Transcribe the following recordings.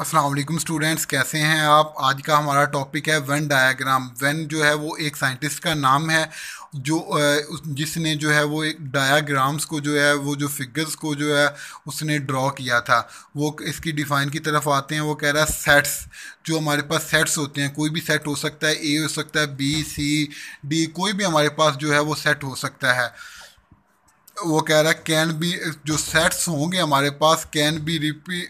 Aslam students कैसे हैं आप आज का हमारा टॉपिक है वन डायग्राम वन जो है वो एक साइंटिस्ट का नाम है जो जिसने जो है वो एक डायाग्राम्स को जो है वो जो फिगर्स को जो है उसने ड्रॉ किया था वो इसकी डिफ़ाइन की तरफ आते हैं वो कह रहा है सेट्स जो हमारे पास सेट्स होते हैं कोई भी सेट हो सकता है ए हो सकता है बी सी डी कोई भी हमारे पास जो है वो सेट हो सकता है वो कह रहा है कैन बी जो सेट्स होंगे हमारे पास कैन बी रिपी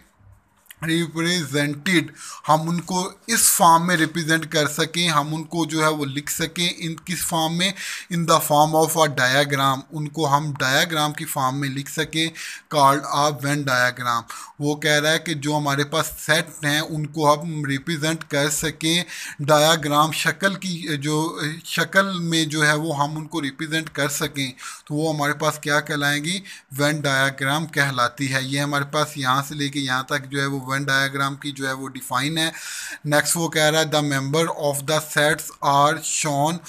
रिप्रेजेंटेड हम उनको इस फॉर्म में रिप्रेजेंट कर सकें हम उनको जो है वो लिख सकें इन किस फॉर्म में in the form of a diagram उनको हम डायाग्राम की फॉर्म में लिख सकें कार्ड आ वेन डायाग्राम वो कह रहा है कि जो हमारे पास सेट हैं उनको हम रिप्रेजेंट कर सकें डायाग्राम शक्ल की जो शक्ल में जो है वो हम उनको रिप्रेजेंट कर सकें तो वो हमारे पास क्या कहलाएंगी वेन डायाग्राम कहलाती है ये हमारे पास यहाँ से लेके यहाँ तक जो है वो वन डायग्राम की जो है वो डिफाइन है नेक्स्ट वो कह रहा है the member of the sets are shown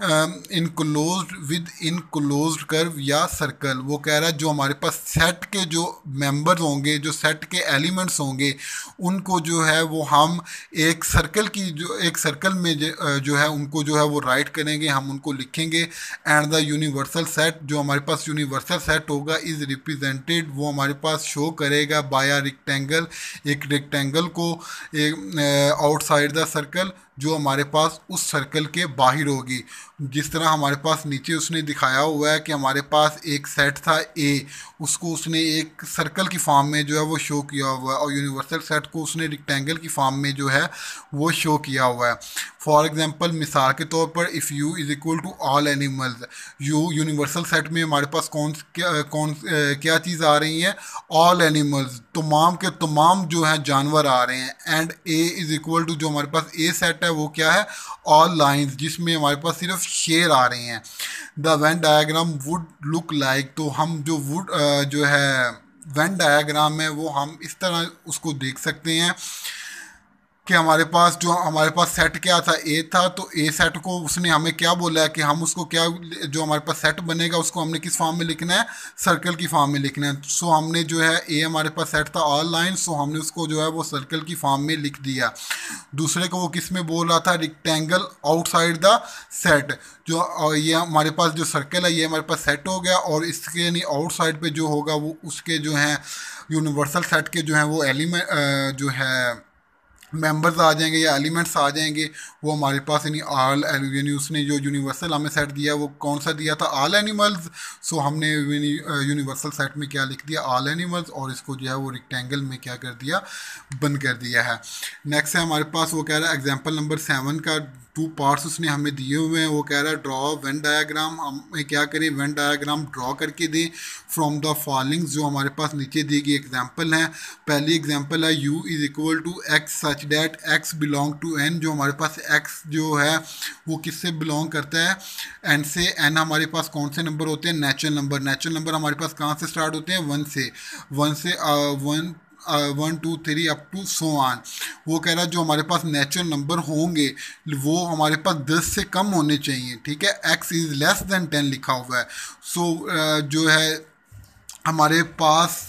enclose with enclose curve या सर्कल वो कह रहा है जो हमारे पास सेट के जो मेंबर्स होंगे जो सेट के एलिमेंट्स होंगे उनको जो है वो हम एक सर्कल की जो एक सर्कल में जो है उनको जो है वो राइट करेंगे हम उनको लिखेंगे एंड द यूनिवर्सल सेट जो हमारे पास यूनिवर्सल सेट होगा इज़ रिप्रजेंटेड वो हमारे पास शो करेगा बाया रिक्टेंगल एक रिक्टेंगल को आउटसाइड द सर्कल जो हमारे पास उस सर्कल के बाहर होगी जिस तरह हमारे पास नीचे उसने दिखाया हुआ है कि हमारे पास एक सेट था ए उसको उसने एक सर्कल की फॉर्म में जो है वो शो किया हुआ है और यूनिवर्सल सेट को उसने रिक्टेंगल की फॉर्म में जो है वो शो किया हुआ है फॉर एग्ज़ाम्पल मिसाल के तौर पर if U is equal to all animals U universal set में हमारे पास कौन क्या कौन क्या चीज़ आ रही है ऑल एनिमल्स तमाम के तमाम जो हैं जानवर आ रहे हैं and A is equal to जो हमारे पास ए सेट है है वो क्या है ऑल लाइंस जिसमें हमारे पास सिर्फ शेर आ रहे हैं the Venn diagram would look like तो हम जो वुड जो है वन डायग्राम है वो हम इस तरह उसको देख सकते हैं कि हमारे पास जो हमारे पास सेट क्या था ए था तो ए सेट को उसने हमें क्या बोला है कि हम उसको क्या जो हमारे पास सेट बनेगा उसको हमने किस फॉर्म में लिखना है सर्कल की फॉर्म में लिखना है सो हमने जो है ए हमारे पास सेट था ऑल लाइन सो हमने उसको जो है वो सर्कल की फॉर्म में लिख दिया दूसरे को वो किस में बोल रहा था रिक्टेंगल आउटसाइड द सेट जो ये हमारे पास जो सर्कल है ये हमारे पास सेट हो गया और इसके यानी आउटसाइड पर जो होगा वो उसके जो हैं यूनिवर्सल सेट के जो हैं वो एलिमेंट जो है मेंबर्स आ जाएंगे या एलिमेंट्स आ जाएंगे वो हमारे पास यानी आल यानी उसने जो यूनिवर्सल हमें सेट दिया वो कौन सा दिया था आल एनिमल्स सो हमने यूनिवर्सल सेट में क्या लिख दिया आल एनिमल्स और इसको जो है वो रिक्टेंगल में क्या कर दिया बंद कर दिया है नेक्स्ट है हमारे पास वो कह रहा है एग्जाम्पल नंबर सेवन का टू पार्ट्स उसने हमें दिए हुए हैं वो कह रहा है ड्रॉ वेन डायाग्राम हमें क्या करें वेन डायाग्राम ड्रॉ करके दें फ्रॉम द फॉलिंग जो हमारे पास नीचे दी गई एग्जाम्पल हैं पहली एग्जाम्पल है U is equal to X such that X belong to N जो हमारे पास एक्स जो है वो किससे बिलोंग करता है एन से एन हमारे पास कौन से नंबर होते हैं नेचुरल नंबर नेचुरल नंबर हमारे पास कहाँ से स्टार्ट होते हैं वन से वन से one uh, one two three up to so on वो कह रहा है जो हमारे पास नेचुरल नंबर होंगे वो हमारे पास दस से कम होने चाहिए ठीक है X is less than ten लिखा हुआ है सो so, uh, जो है हमारे पास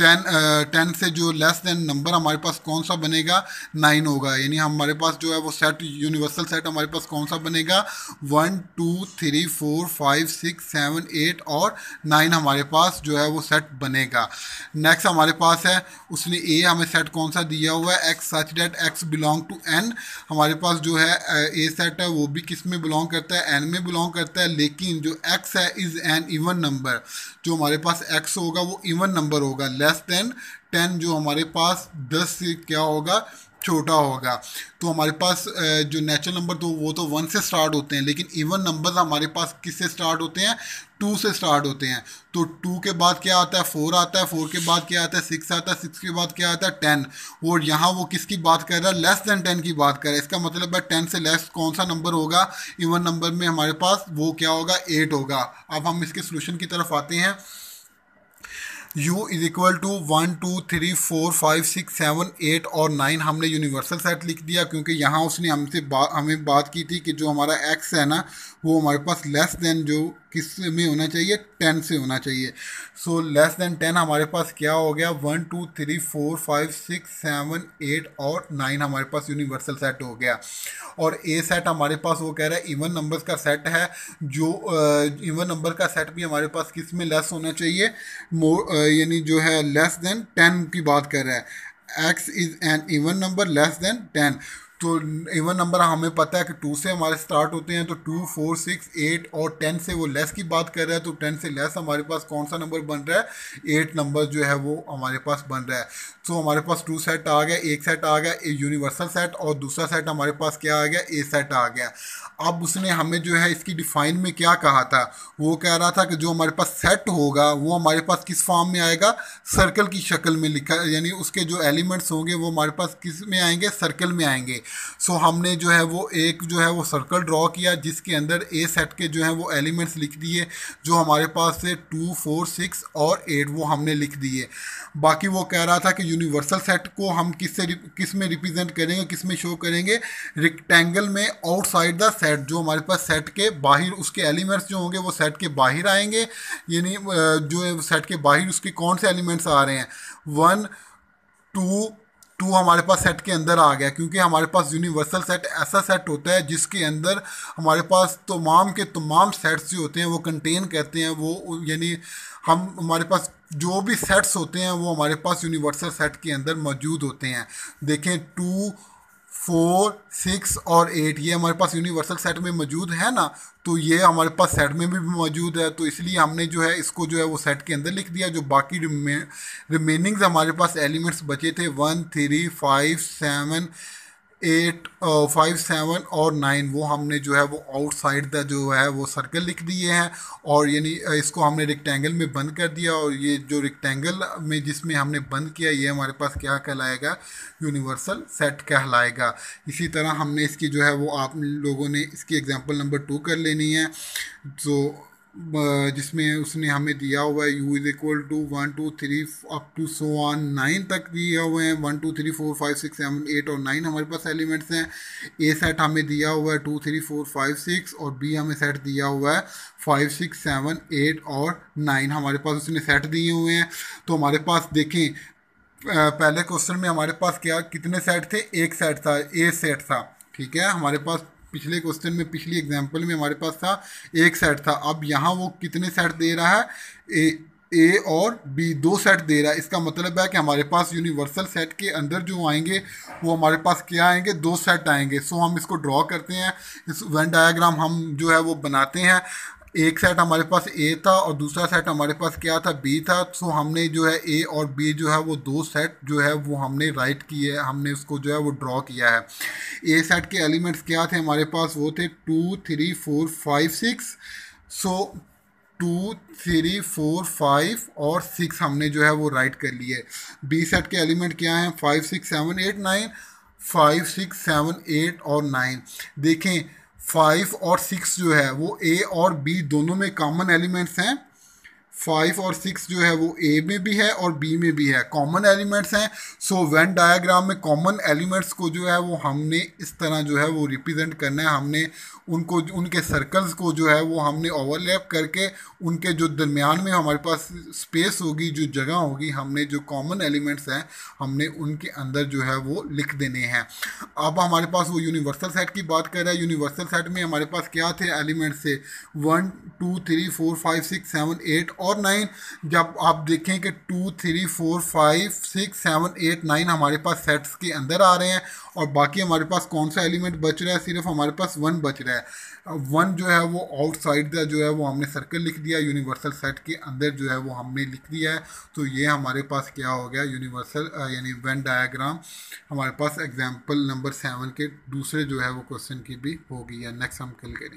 टेन टेन से जो लेस देन नंबर हमारे पास कौन सा बनेगा नाइन होगा यानी हमारे पास जो है वो सेट यूनिवर्सल सेट हमारे पास कौन सा बनेगा one two three four five six seven eight और नाइन हमारे पास जो है वो सेट बनेगा नेक्स्ट हमारे पास है उसने ए हमें सेट कौन सा दिया हुआ है X such that X belong to N हमारे पास जो है ए सेट है वो भी किस में बिलोंग करता है एन में बिलोंग करता है लेकिन जो एक्स है इज़ एन इवन नंबर जो हमारे पास एक्स होगा वो इवन नंबर होगा लेस लेस देन टेन जो हमारे पास दस से क्या होगा छोटा होगा तो हमारे पास जो नेचुरल नंबर तो वो तो वन से स्टार्ट होते हैं लेकिन इवन नंबर हमारे पास किससे स्टार्ट होते हैं टू से स्टार्ट होते हैं तो टू के बाद क्या आता है फोर आता है फोर के बाद क्या आता है सिक्स आता है सिक्स के बाद क्या आता है टेन और यहाँ वो किसकी बात कर रहा है लेस देन टेन की बात कर रहा है इसका मतलब है टेन से लेस कौन सा नंबर होगा इवन नंबर में हमारे पास वो क्या होगा एट होगा अब हम इसके सोल्यूशन की तरफ आते हैं u is equal to one two three four five six seven eight और नाइन हमने यूनिवर्सल सेट लिख दिया क्योंकि यहाँ उसने हमसे बा, हमें बात की थी कि जो हमारा एक्स है ना वो हमारे पास लेस देन जो किस में होना चाहिए टेन से होना चाहिए सो लेस देन टेन हमारे पास क्या हो गया one two three four five six seven eight और नाइन हमारे पास यूनिवर्सल सेट हो गया और ए सेट हमारे पास वो कह रहा है इवन नंबर्स का सेट है जो इवन नंबर का सेट भी हमारे पास किस में लेस होना चाहिए मोर यानी जो है लेस देन टेन की बात कर रहा है X is an even number less than ten तो इवन नंबर हमें पता है कि टू से हमारे स्टार्ट होते हैं तो टू फोर सिक्स एट और टेन से वो लेस की बात कर रहा है तो टेन से लेस हमारे पास कौन सा नंबर बन रहा है एट नंबर जो है वो हमारे पास बन रहा है तो so, हमारे पास टू सेट आ गया एक सेट आ गया यूनिवर्सल सेट और दूसरा सेट हमारे पास क्या आ गया ए सेट आ गया अब उसने हमें जो है इसकी डिफाइन में क्या कहा था वो कह रहा था कि जो हमारे पास सेट होगा वो हमारे पास किस फॉर्म में आएगा सर्कल की शक्ल में लिखा यानी उसके जो एलिमेंट्स होंगे वो हमारे पास किस में आएंगे सर्कल में आएंगे सो हमने जो है वो एक जो है वो सर्कल ड्रॉ किया जिसके अंदर ए सेट के जो है वो एलिमेंट्स लिख दिए जो हमारे पास से टू फोर सिक्स और एट वो हमने लिख दिए बाकी वो कह रहा था कि यूनिवर्सल सेट को हम किस से किस में रिप्रेजेंट करेंगे किस में शो करेंगे रिक्टेंगल में आउटसाइड द सेट जो हमारे पास सेट के बाहर उसके एलिमेंट्स जो होंगे वो सेट के बाहर आएंगे यानी जो सेट के बाहर उसके कौन से एलिमेंट्स आ रहे हैं वन टू टू हमारे पास सेट के अंदर आ गया क्योंकि हमारे पास यूनिवर्सल सेट ऐसा सेट होता है जिसके अंदर हमारे पास तमाम के तमाम सेट्स जो होते हैं वो कंटेन कहते हैं वो यानी हम हमारे पास जो भी सेट्स होते हैं वो हमारे पास यूनिवर्सल सेट के अंदर मौजूद होते हैं देखें टू फोर सिक्स और एट ये हमारे पास यूनिवर्सल सेट में मौजूद है ना तो ये हमारे पास सेट में भी मौजूद है तो इसलिए हमने जो है इसको जो है वो सेट के अंदर लिख दिया जो बाकी रिमे रिमेनिंग्स हमारे पास एलिमेंट्स बचे थे one three five seven eight five seven और नाइन वो हमने जो है वो आउटसाइड द जो है वो सर्कल लिख दिए हैं और यानी इसको हमने रिक्टेंगल में बंद कर दिया और ये जो रिक्टेंगल में जिसमें हमने बंद किया ये हमारे पास क्या कहलाएगा यूनिवर्सल सेट कहलाएगा इसी तरह हमने इसकी जो है वो आप लोगों ने इसकी एग्जांपल नंबर टू कर लेनी है जो जिसमें उसने हमें दिया हुआ है U is equal to one two three up to so on nine तक दिए हुए हैं one two three four five six seven eight और नाइन हमारे पास एलिमेंट्स हैं ए सेट हमें दिया हुआ है two three four five six और बी हमें सेट दिया हुआ है फाइव सिक्स सेवन एट और नाइन हमारे पास उसने सेट दिए हुए हैं तो हमारे पास देखें पहले क्वेश्चन में हमारे पास क्या कितने सेट थे एक सेट था ए सेट था ठीक है हमारे पास पिछले क्वेश्चन में पिछली एग्जाम्पल में हमारे पास था एक सेट था अब यहाँ वो कितने सेट दे रहा है ए ए और बी दो सेट दे रहा है इसका मतलब है कि हमारे पास यूनिवर्सल सेट के अंदर जो आएंगे वो हमारे पास क्या आएंगे दो सेट आएंगे सो हम इसको ड्रॉ करते हैं इस वन डायग्राम हम जो है वो बनाते हैं एक सेट हमारे पास ए था और दूसरा सेट हमारे पास क्या था बी था सो तो हमने जो है ए और बी जो है वो दो सेट जो है वो हमने राइट किए हमने उसको जो है वो ड्रॉ किया है ए सेट के एलिमेंट्स क्या थे हमारे पास वो थे two three four five six so two three four five और सिक्स हमने जो है वो राइट कर लिए बी सेट के एलिमेंट क्या हैं five six seven eight nine five six seven eight और नाइन देखें फाइव और सिक्स जो है वो ए और बी दोनों में कॉमन एलिमेंट्स हैं फाइव और सिक्स जो है वो ए में भी है और बी में भी है कॉमन एलिमेंट्स हैं सो वेन डायग्राम में कॉमन एलिमेंट्स को जो है वो हमने इस तरह जो है वो रिप्रेजेंट करना है हमने उनको उनके सर्कल्स को जो है वो हमने ओवरलैप करके उनके जो दरमियान में हमारे पास स्पेस होगी जो जगह होगी हमने जो कॉमन एलिमेंट्स हैं हमने उनके अंदर जो है वो लिख देने हैं अब हमारे पास वो यूनिवर्सल सेट की बात कर रहा है यूनिवर्सल सेट में हमारे पास क्या थे एलिमेंट्स थे one two three four five six seven eight और और नाइन जब आप देखें कि two three four five six seven eight nine हमारे पास सेट्स के अंदर आ रहे हैं और बाकी हमारे पास कौन सा एलिमेंट बच रहा है सिर्फ हमारे पास वन बच रहा है वन जो है वो आउटसाइड का जो है वो हमने सर्कल लिख दिया यूनिवर्सल सेट के अंदर जो है वो हमने लिख दिया है तो ये हमारे पास क्या हो गया यूनिवर्सल यानी वन डायाग्राम हमारे पास एग्जाम्पल नंबर सेवन के दूसरे जो है वो क्वेश्चन की भी होगी या नेक्स्ट हम कल करेंगे